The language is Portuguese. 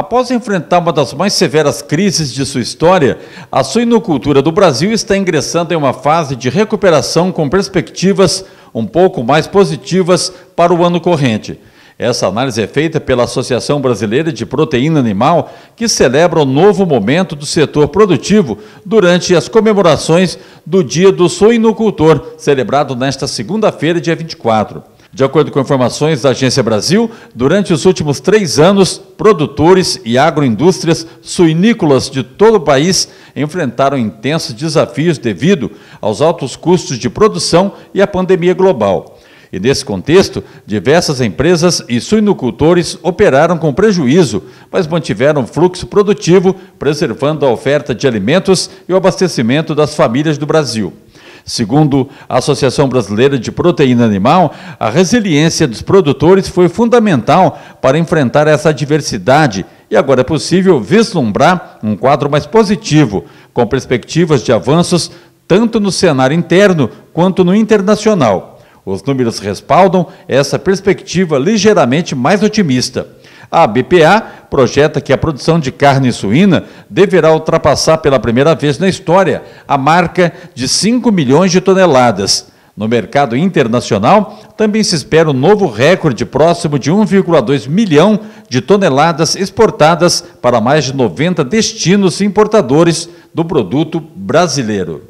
Após enfrentar uma das mais severas crises de sua história, a suinocultura do Brasil está ingressando em uma fase de recuperação com perspectivas um pouco mais positivas para o ano corrente. Essa análise é feita pela Associação Brasileira de Proteína Animal, que celebra o novo momento do setor produtivo durante as comemorações do Dia do Suinocultor, celebrado nesta segunda-feira, dia 24. De acordo com informações da Agência Brasil, durante os últimos três anos, produtores e agroindústrias suinícolas de todo o país enfrentaram intensos desafios devido aos altos custos de produção e à pandemia global. E nesse contexto, diversas empresas e suinocultores operaram com prejuízo, mas mantiveram fluxo produtivo, preservando a oferta de alimentos e o abastecimento das famílias do Brasil. Segundo a Associação Brasileira de Proteína Animal, a resiliência dos produtores foi fundamental para enfrentar essa adversidade e agora é possível vislumbrar um quadro mais positivo, com perspectivas de avanços tanto no cenário interno quanto no internacional. Os números respaldam essa perspectiva ligeiramente mais otimista. A BPA projeta que a produção de carne suína deverá ultrapassar pela primeira vez na história a marca de 5 milhões de toneladas. No mercado internacional, também se espera um novo recorde próximo de 1,2 milhão de toneladas exportadas para mais de 90 destinos importadores do produto brasileiro.